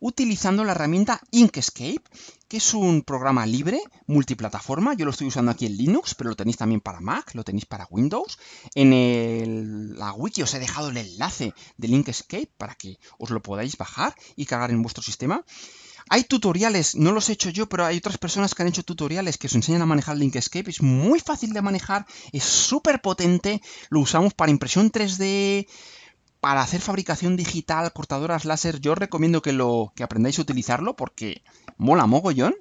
utilizando la herramienta Inkscape, que es un programa libre, multiplataforma. Yo lo estoy usando aquí en Linux, pero lo tenéis también para Mac, lo tenéis para Windows. En la wiki os he dejado el enlace de Inkscape para que os lo podáis bajar y cargar en vuestro sistema. Hay tutoriales, no los he hecho yo, pero hay otras personas que han hecho tutoriales que os enseñan a manejar Inkscape. Es muy fácil de manejar, es súper potente, lo usamos para impresión 3D, para hacer fabricación digital, cortadoras láser, yo os recomiendo que lo que aprendáis a utilizarlo porque mola mogollón.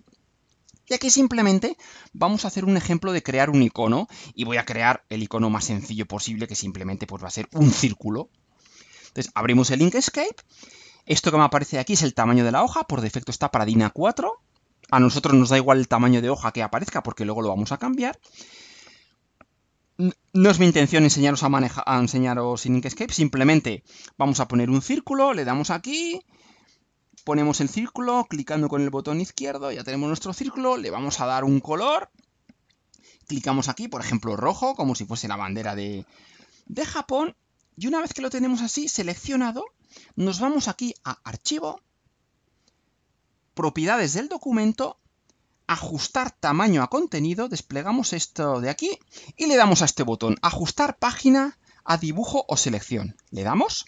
Y aquí simplemente vamos a hacer un ejemplo de crear un icono y voy a crear el icono más sencillo posible que simplemente pues va a ser un círculo. Entonces abrimos el Inkscape. Esto que me aparece aquí es el tamaño de la hoja, por defecto está para DIN A4. A nosotros nos da igual el tamaño de hoja que aparezca porque luego lo vamos a cambiar. No es mi intención enseñaros a, manejar, a enseñaros Inkscape, simplemente vamos a poner un círculo, le damos aquí, ponemos el círculo, clicando con el botón izquierdo, ya tenemos nuestro círculo, le vamos a dar un color, clicamos aquí, por ejemplo, rojo, como si fuese la bandera de, de Japón, y una vez que lo tenemos así seleccionado, nos vamos aquí a Archivo, Propiedades del documento, ajustar tamaño a contenido, desplegamos esto de aquí y le damos a este botón, ajustar página a dibujo o selección. Le damos,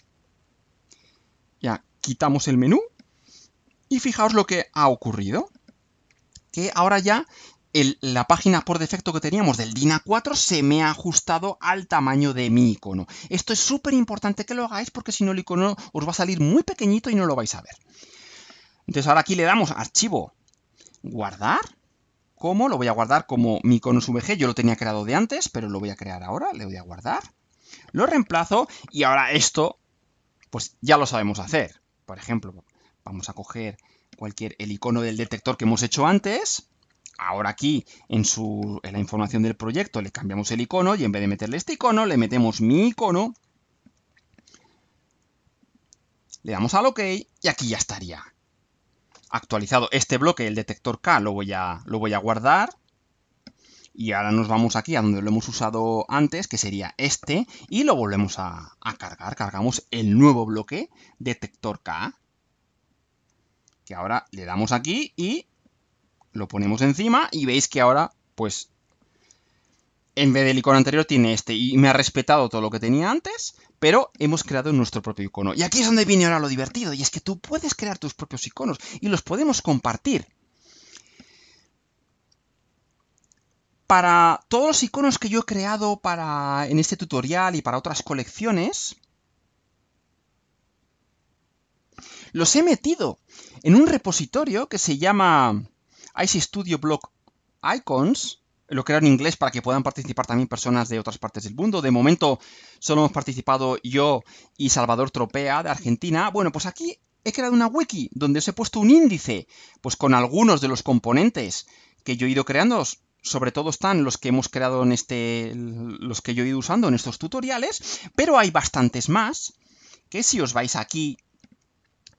ya quitamos el menú y fijaos lo que ha ocurrido, que ahora ya la página por defecto que teníamos del Dina 4 se me ha ajustado al tamaño de mi icono. Esto es súper importante que lo hagáis porque si no el icono os va a salir muy pequeñito y no lo vais a ver. Entonces ahora aquí le damos archivo, guardar. ¿Cómo? Lo voy a guardar como mi icono SVG. Yo lo tenía creado de antes, pero lo voy a crear ahora. Le voy a guardar. Lo reemplazo y ahora esto, pues ya lo sabemos hacer. Por ejemplo, vamos a coger cualquier el icono del detector que hemos hecho antes. Ahora aquí, en, su, en la información del proyecto, le cambiamos el icono y en vez de meterle este icono, le metemos mi icono. Le damos al OK y aquí ya estaría actualizado este bloque, el detector K, lo voy a, lo voy a guardar. Y ahora nos vamos aquí a donde lo hemos usado antes, que sería este, y lo volvemos a, a cargar. Cargamos el nuevo bloque detector K, que ahora le damos aquí y lo ponemos encima y veis que ahora, pues, en vez del icono anterior tiene este y me ha respetado todo lo que tenía antes, pero hemos creado nuestro propio icono. Y aquí es donde viene ahora lo divertido, y es que tú puedes crear tus propios iconos y los podemos compartir. Para todos los iconos que yo he creado para, en este tutorial y para otras colecciones, los he metido en un repositorio que se llama IC Studio Block Icons, lo creo en inglés para que puedan participar también personas de otras partes del mundo. De momento solo hemos participado yo y Salvador Tropea de Argentina. Bueno, pues aquí he creado una wiki donde os he puesto un índice, pues con algunos de los componentes que yo he ido creando. Sobre todo están los que hemos creado en este, los que yo he ido usando en estos tutoriales, pero hay bastantes más que si os vais aquí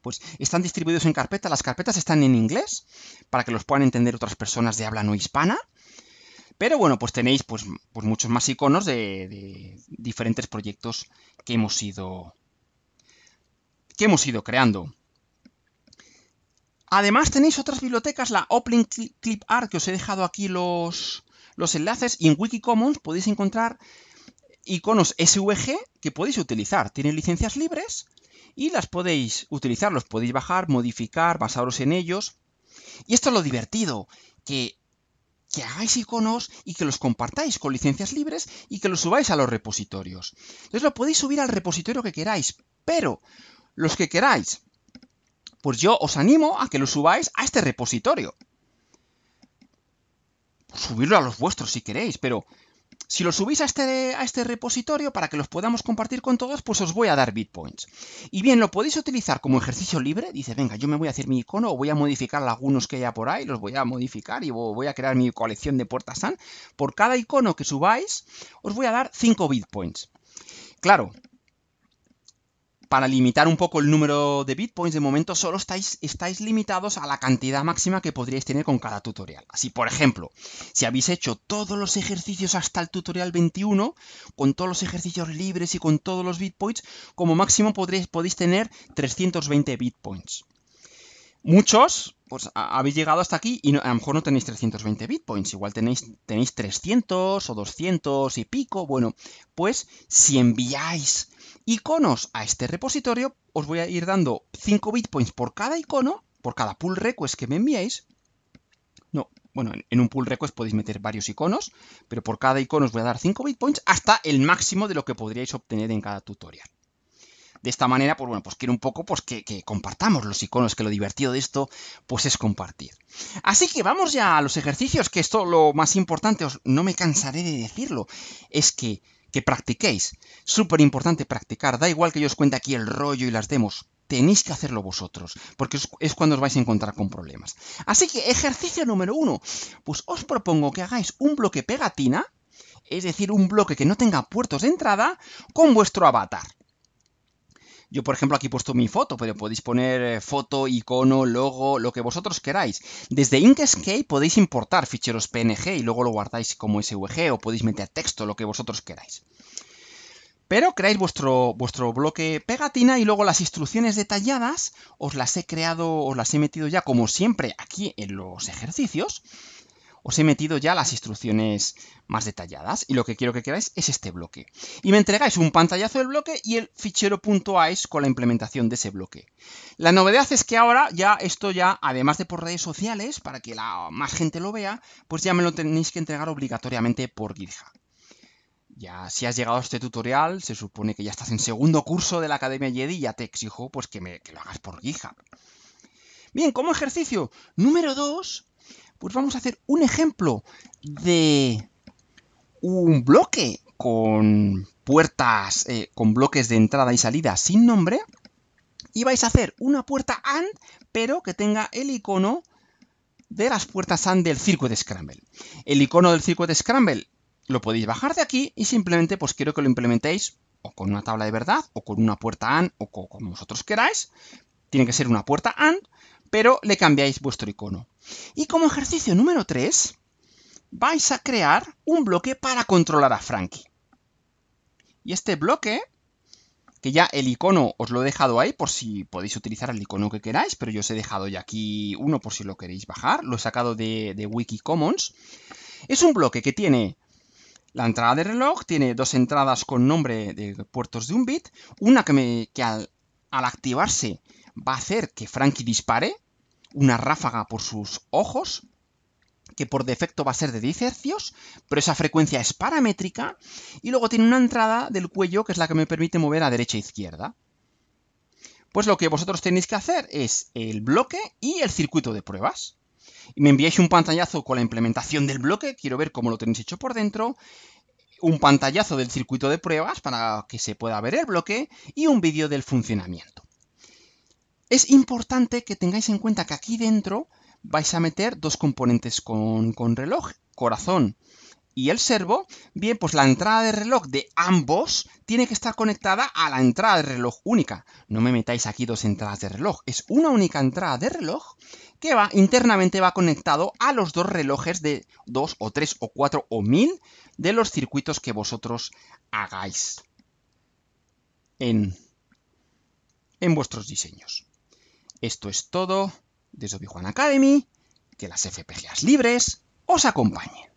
pues están distribuidos en carpetas. Las carpetas están en inglés para que los puedan entender otras personas de habla no hispana. Pero bueno, pues tenéis pues, pues muchos más iconos de, diferentes proyectos que hemos ido, que hemos ido creando. Además tenéis otras bibliotecas, la Open Clip Art, que os he dejado aquí los, los enlaces, y en Wikicommons podéis encontrar iconos SVG que podéis utilizar. Tienen licencias libres y las podéis utilizar, los podéis bajar, modificar, basaros en ellos. Y esto es lo divertido, que que hagáis iconos y que los compartáis con licencias libres y que los subáis a los repositorios. Entonces lo podéis subir al repositorio que queráis, pero los que queráis, pues yo os animo a que lo subáis a este repositorio. Subirlo a los vuestros si queréis, pero si lo subís este, a este, repositorio para que los podamos compartir con todos, pues os voy a dar bitpoints. Y bien, lo podéis utilizar como ejercicio libre. Dice, venga, yo me voy a hacer mi icono o voy a modificar algunos que haya por ahí, los voy a modificar y voy a crear mi colección de puertas SAN. Por cada icono que subáis, os voy a dar 5 bitpoints. Claro, para limitar un poco el número de bitpoints, de momento solo estáis, estáis limitados a la cantidad máxima que podríais tener con cada tutorial. Así, por ejemplo, si habéis hecho todos los ejercicios hasta el tutorial 21, con todos los ejercicios libres y con todos los bitpoints, como máximo podréis, podéis tener 320 bitpoints. Muchos, pues habéis llegado hasta aquí y a lo mejor no tenéis 320 bitpoints, igual tenéis, tenéis 300 o 200 y pico. Bueno, pues si enviáis iconos a este repositorio. Os voy a ir dando 5 bitpoints por cada icono, por cada pull request que me enviéis. No, bueno, en un pull request podéis meter varios iconos, pero por cada icono os voy a dar 5 bitpoints hasta el máximo de lo que podríais obtener en cada tutorial. De esta manera, pues bueno, pues quiero un poco pues que, que, compartamos los iconos, que lo divertido de esto pues es compartir. Así que vamos ya a los ejercicios, que esto lo más importante, os, no me cansaré de decirlo, es que que practiquéis. Súper importante practicar. Da igual que yo os cuente aquí el rollo y las demos. Tenéis que hacerlo vosotros, porque es cuando os vais a encontrar con problemas. Así que ejercicio número uno. Pues os propongo que hagáis un bloque pegatina, es decir, un bloque que no tenga puertos de entrada, con vuestro avatar. Yo, por ejemplo, aquí he puesto mi foto, pero podéis poner eh, foto, icono, logo, lo que vosotros queráis. Desde Inkscape podéis importar ficheros PNG y luego lo guardáis como SVG o podéis meter texto, lo que vosotros queráis. Pero creáis vuestro, vuestro, bloque pegatina y luego las instrucciones detalladas os las he creado, os las he metido ya como siempre aquí en los ejercicios os he metido ya las instrucciones más detalladas y lo que quiero que queráis es este bloque. Y me entregáis un pantallazo del bloque y el fichero .ice con la implementación de ese bloque. La novedad es que ahora ya esto ya, además de por redes sociales, para que la más gente lo vea, pues ya me lo tenéis que entregar obligatoriamente por GitHub. Ya, si has llegado a este tutorial, se supone que ya estás en segundo curso de la Academia Jedi y ya te exijo pues, que, me, que lo hagas por GitHub. Bien, como ejercicio número 2, pues vamos a hacer un ejemplo de un bloque con puertas, eh, con bloques de entrada y salida sin nombre. Y vais a hacer una puerta AND, pero que tenga el icono de las puertas AND del circuito de Scramble. El icono del circuito de Scramble lo podéis bajar de aquí y simplemente pues quiero que lo implementéis o con una tabla de verdad, o con una puerta AND, o como vosotros queráis. Tiene que ser una puerta AND pero le cambiáis vuestro icono. Y como ejercicio número 3, vais a crear un bloque para controlar a Frankie. Y este bloque, que ya el icono os lo he dejado ahí por si podéis utilizar el icono que queráis, pero yo os he dejado ya aquí uno por si lo queréis bajar, lo he sacado de, Wikicommons. Es un bloque que tiene la entrada de reloj, tiene dos entradas con nombre de puertos de un bit, una que, que al, al activarse va a hacer que Frankie dispare, una ráfaga por sus ojos, que por defecto va a ser de 10 hercios, pero esa frecuencia es paramétrica, y luego tiene una entrada del cuello que es la que me permite mover a derecha e izquierda. Pues lo que vosotros tenéis que hacer es el bloque y el circuito de pruebas. me enviáis un pantallazo con la implementación del bloque, quiero ver cómo lo tenéis hecho por dentro, un pantallazo del circuito de pruebas para que se pueda ver el bloque y un vídeo del funcionamiento. Es importante que tengáis en cuenta que aquí dentro vais a meter dos componentes con, reloj, corazón y el servo, bien, pues la entrada de reloj de ambos tiene que estar conectada a la entrada de reloj única. No me metáis aquí dos entradas de reloj, es una única entrada de reloj que va internamente va conectado a los dos relojes de dos o tres o cuatro o mil de los circuitos que vosotros hagáis en, en vuestros diseños. Esto es todo desde Obi Juan Academy. Que las FPGAs libres os acompañen.